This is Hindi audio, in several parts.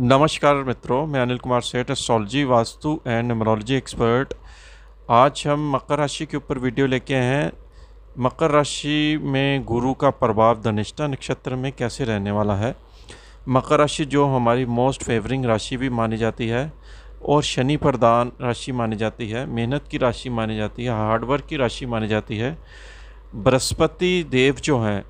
नमस्कार मित्रों मैं Anil Kumar Seth astrology vastu and numerology expert आज हम मकर राशि के ऊपर वीडियो लेके हैं मकर राशि में गुरु का प्रभाव धनिष्ठा नक्षत्र में कैसे रहने वाला है मकर राशि जो हमारी मोस्ट फेवरिंग राशि भी मानी जाती है और शनि प्रदान राशि मानी जाती है मेहनत की राशि मानी जाती है हार्डवर्क की राशि मानी जाती है बृहस्पति देव जो हैं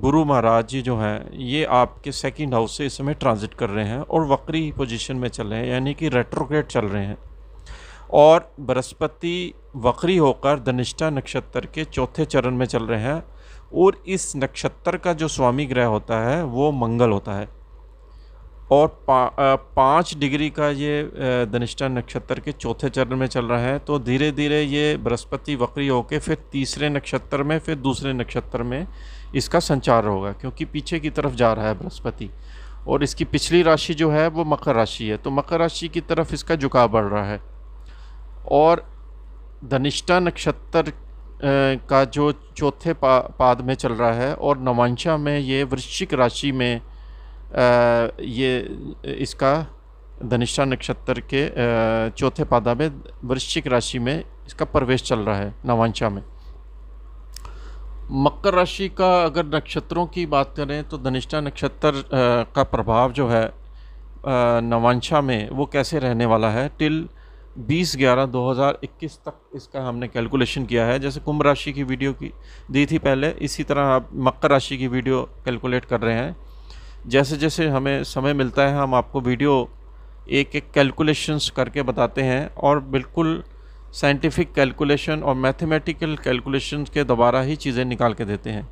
गुरु महाराज जी जो हैं ये आपके सेकंड हाउस से इस समय ट्रांजिट कर रहे हैं और वक्री पोजीशन में चल रहे हैं यानी कि रेट्रोग्रेड चल रहे हैं और बृहस्पति वक्री होकर धनिष्ठा नक्षत्र के चौथे चरण में चल रहे हैं और इस नक्षत्र का जो स्वामी ग्रह होता है वो मंगल होता है और पाँच डिग्री का ये धनिष्ठा नक्षत्र के चौथे चरण में चल रहा है तो धीरे धीरे ये बृहस्पति वक्री होकर फिर तीसरे नक्षत्र में फिर दूसरे नक्षत्र में इसका संचार होगा क्योंकि पीछे की तरफ जा रहा है बृहस्पति और इसकी पिछली राशि जो है वो मकर राशि है तो मकर राशि की तरफ इसका झुकाव बढ़ रहा है और धनिष्ठा नक्षत्र का जो चौथे पा, पाद में चल रहा है और नवांशा में ये वृश्चिक राशि में आ, ये इसका धनिष्ठा नक्षत्र के चौथे पादा में वृश्चिक राशि में इसका प्रवेश चल रहा है नवांशा में मकर राशि का अगर नक्षत्रों की बात करें तो धनिष्ठा नक्षत्र का प्रभाव जो है नवांशा में वो कैसे रहने वाला है टिल 20 ग्यारह 2021 तक इसका हमने कैलकुलेशन किया है जैसे कुंभ राशि की वीडियो की दी थी पहले इसी तरह आप मकर राशि की वीडियो कैलकुलेट कर रहे हैं जैसे जैसे हमें समय मिलता है हम आपको वीडियो एक एक कैलकुलेशंस करके बताते हैं और बिल्कुल साइंटिफिक कैलकुलेशन और मैथमेटिकल कैलकुलेशन के द्वारा ही चीज़ें निकाल के देते हैं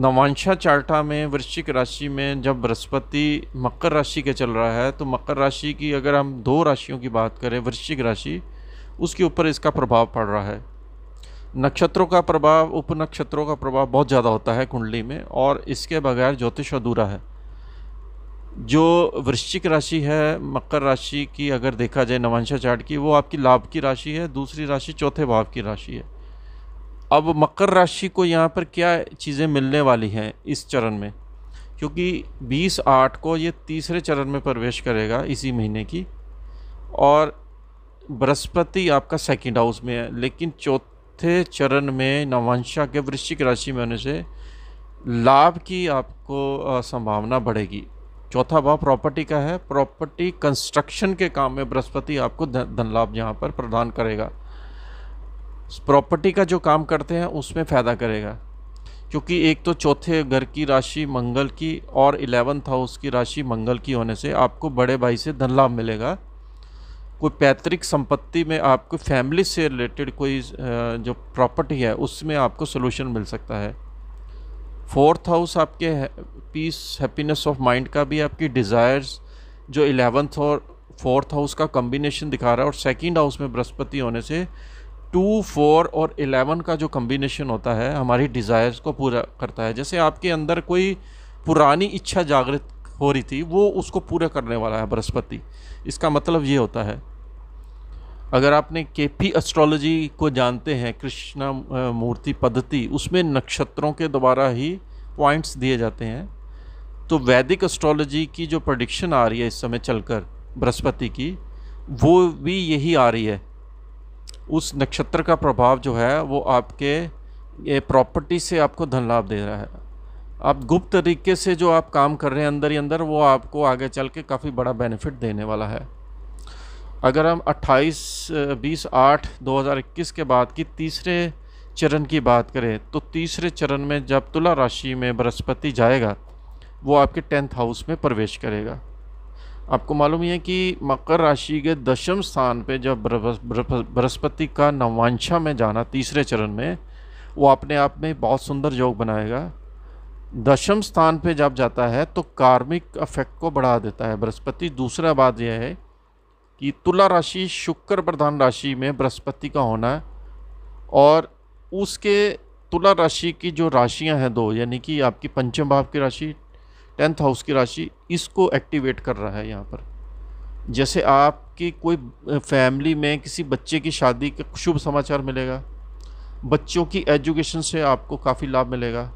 नवांशा चार्टा में वृश्चिक राशि में जब बृहस्पति मकर राशि के चल रहा है तो मकर राशि की अगर हम दो राशियों की बात करें वृश्चिक राशि उसके ऊपर इसका प्रभाव पड़ रहा है नक्षत्रों का प्रभाव उप नक्षत्रों का प्रभाव बहुत ज़्यादा होता है कुंडली में और इसके बगैर ज्योतिष अधूरा है जो वृश्चिक राशि है मकर राशि की अगर देखा जाए नवांशा चार्ट की वो आपकी लाभ की राशि है दूसरी राशि चौथे भाव की राशि है अब मकर राशि को यहाँ पर क्या चीज़ें मिलने वाली हैं इस चरण में क्योंकि 20 आठ को ये तीसरे चरण में प्रवेश करेगा इसी महीने की और बृहस्पति आपका सेकंड हाउस में है लेकिन चौथे चरण में नवांशा के वृश्चिक राशि में होने से लाभ की आपको संभावना बढ़ेगी चौथा भाव प्रॉपर्टी का है प्रॉपर्टी कंस्ट्रक्शन के काम में बृहस्पति आपको धन लाभ यहाँ पर प्रदान करेगा प्रॉपर्टी का जो काम करते हैं उसमें फ़ायदा करेगा क्योंकि एक तो चौथे घर की राशि मंगल की और इलेवंथ हाउस की राशि मंगल की होने से आपको बड़े भाई से धन लाभ मिलेगा कोई पैतृक संपत्ति में आपको फैमिली से रिलेटेड कोई जो प्रॉपर्टी है उसमें आपको सोल्यूशन मिल सकता है फोर्थ हाउस आपके पीस हैप्पीनेस ऑफ माइंड का भी आपकी डिज़ायर्स जो एलेवंथ और फोर्थ हाउस का कम्बिनेशन दिखा रहा है और सेकेंड हाउस में बृहस्पति होने से टू फोर और एलेवन का जो कम्बिनेशन होता है हमारी डिज़ायर्स को पूरा करता है जैसे आपके अंदर कोई पुरानी इच्छा जागृत हो रही थी वो उसको पूरा करने वाला है बृहस्पति इसका मतलब ये होता है अगर आपने के पी एस्ट्रोलॉजी को जानते हैं कृष्णा मूर्ति पद्धति उसमें नक्षत्रों के द्वारा ही पॉइंट्स दिए जाते हैं तो वैदिक एस्ट्रोलॉजी की जो प्रडिक्शन आ रही है इस समय चलकर बृहस्पति की वो भी यही आ रही है उस नक्षत्र का प्रभाव जो है वो आपके प्रॉपर्टी से आपको धन लाभ दे रहा है आप गुप्त तरीके से जो आप काम कर रहे हैं अंदर ही अंदर वो आपको आगे चल के काफ़ी बड़ा बेनिफिट देने वाला है अगर हम 28 बीस आठ दो के बाद की तीसरे चरण की बात करें तो तीसरे चरण में जब तुला राशि में बृहस्पति जाएगा वो आपके टेंथ हाउस में प्रवेश करेगा आपको मालूम है कि मकर राशि के दशम स्थान पे जब बृहस्पति का नवांशा में जाना तीसरे चरण में वो अपने आप में बहुत सुंदर योग बनाएगा दशम स्थान पे जब जाता है तो कार्मिक अफेक्ट को बढ़ा देता है बृहस्पति दूसरा बात यह है कि तुला राशि शुक्र प्रधान राशि में बृहस्पति का होना है और उसके तुला राशि की जो राशियां हैं दो यानी कि आपकी पंचम भाव की राशि टेंथ हाउस की राशि इसको एक्टिवेट कर रहा है यहाँ पर जैसे आपकी कोई फैमिली में किसी बच्चे की शादी का शुभ समाचार मिलेगा बच्चों की एजुकेशन से आपको काफ़ी लाभ मिलेगा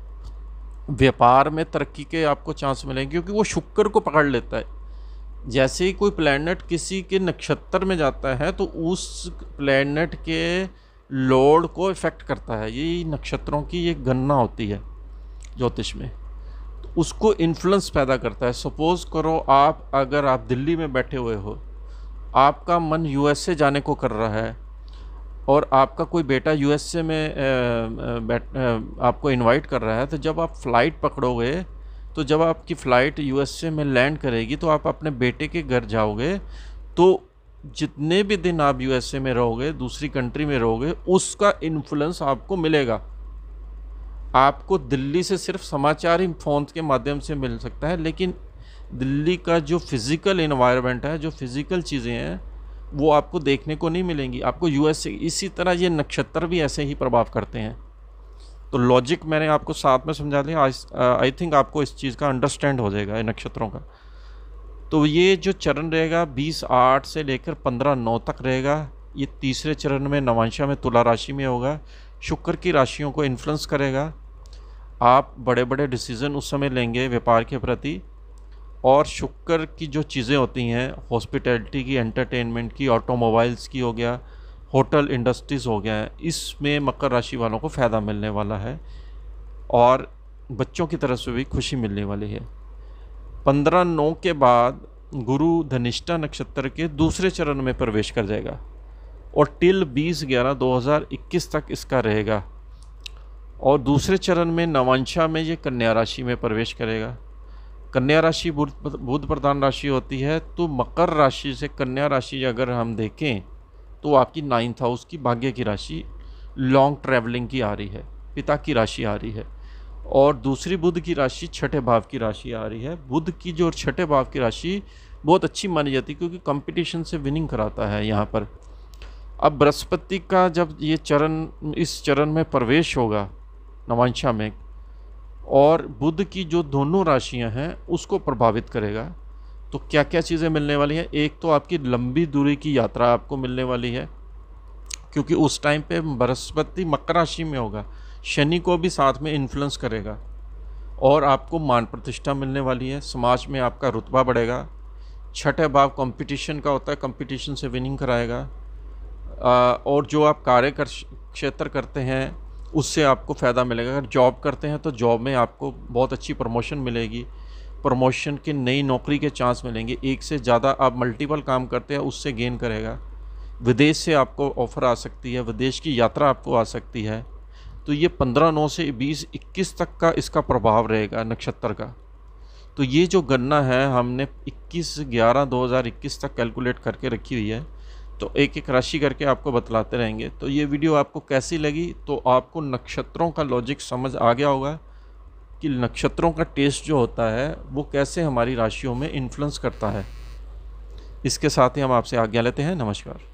व्यापार में तरक्की के आपको चांस मिलेंगे क्योंकि वो शुक्र को पकड़ लेता है जैसे ही कोई प्लैनेट किसी के नक्षत्र में जाता है तो उस प्लैनेट के लोड को इफ़ेक्ट करता है ये नक्षत्रों की एक गणना होती है ज्योतिष में तो उसको इन्फ्लुएंस पैदा करता है सपोज़ करो आप अगर आप दिल्ली में बैठे हुए हो आपका मन यूएसए जाने को कर रहा है और आपका कोई बेटा यूएसए में आपको इनवाइट कर रहा है तो जब आप फ़्लाइट पकड़ोगे तो जब आपकी फ़्लाइट यूएसए में लैंड करेगी तो आप अपने बेटे के घर जाओगे तो जितने भी दिन आप यूएसए में रहोगे दूसरी कंट्री में रहोगे उसका इन्फ्लुएंस आपको मिलेगा आपको दिल्ली से सिर्फ समाचार ही फ़ोन के माध्यम से मिल सकता है लेकिन दिल्ली का जो फिज़िकल इन्वायरमेंट है जो फिज़िकल चीज़ें हैं वो आपको देखने को नहीं मिलेंगी आपको यूएसए इसी तरह ये नक्षत्र भी ऐसे ही प्रभाव करते हैं तो लॉजिक मैंने आपको साथ में समझा दिया आई थिंक uh, आपको इस चीज़ का अंडरस्टैंड हो जाएगा इन नक्षत्रों का तो ये जो चरण रहेगा बीस आठ से लेकर पंद्रह नौ तक रहेगा ये तीसरे चरण में नवांशा में तुला राशि में होगा शुक्र की राशियों को इन्फ्लुएंस करेगा आप बड़े बड़े डिसीज़न उस समय लेंगे व्यापार के प्रति और शुक्र की जो चीज़ें होती हैं हॉस्पिटैलिटी की एंटरटेनमेंट की ऑटोमोबाइल्स की हो गया होटल इंडस्ट्रीज़ हो गया है इसमें मकर राशि वालों को फ़ायदा मिलने वाला है और बच्चों की तरफ से भी खुशी मिलने वाली है पंद्रह नौ के बाद गुरु धनिष्ठा नक्षत्र के दूसरे चरण में प्रवेश कर जाएगा और टिल बीस ग्यारह दो हज़ार इक्कीस तक इसका रहेगा और दूसरे चरण में नवांशा में ये कन्या राशि में प्रवेश करेगा कन्या राशि बुध प्रधान राशि होती है तो मकर राशि से कन्या राशि अगर हम देखें तो आपकी नाइन्थ हाउस की भाग्य की राशि लॉन्ग ट्रैवलिंग की आ रही है पिता की राशि आ रही है और दूसरी बुद्ध की राशि छठे भाव की राशि आ रही है बुद्ध की जो छठे भाव की राशि बहुत अच्छी मानी जाती है क्योंकि कंपटीशन से विनिंग कराता है यहाँ पर अब बृहस्पति का जब ये चरण इस चरण में प्रवेश होगा नवांशा में और बुद्ध की जो दोनों राशियां हैं उसको प्रभावित करेगा तो क्या क्या चीज़ें मिलने वाली हैं एक तो आपकी लंबी दूरी की यात्रा आपको मिलने वाली है क्योंकि उस टाइम पे बृहस्पति मकर राशि में होगा शनि को भी साथ में इन्फ्लुएंस करेगा और आपको मान प्रतिष्ठा मिलने वाली है समाज में आपका रुतबा बढ़ेगा छठे भाव कंपटीशन का होता है कंपटीशन से विनिंग कराएगा और जो आप कार्य कर क्षेत्र करते हैं उससे आपको फ़ायदा मिलेगा अगर जॉब करते हैं तो जॉब में आपको बहुत अच्छी प्रमोशन मिलेगी प्रमोशन के नई नौकरी के चांस मिलेंगे एक से ज़्यादा आप मल्टीपल काम करते हैं उससे गेन करेगा विदेश से आपको ऑफ़र आ सकती है विदेश की यात्रा आपको आ सकती है तो ये पंद्रह नौ से बीस इक्कीस तक का इसका प्रभाव रहेगा नक्षत्र का तो ये जो गन्ना है हमने इक्कीस ग्यारह दो हज़ार इक्कीस तक कैलकुलेट करके रखी हुई है तो एक एक राशि करके आपको बतलाते रहेंगे तो ये वीडियो आपको कैसी लगी तो आपको नक्षत्रों का लॉजिक समझ आ गया होगा कि नक्षत्रों का टेस्ट जो होता है वो कैसे हमारी राशियों में इन्फ्लुएंस करता है इसके साथ ही हम आपसे आज्ञा लेते हैं नमस्कार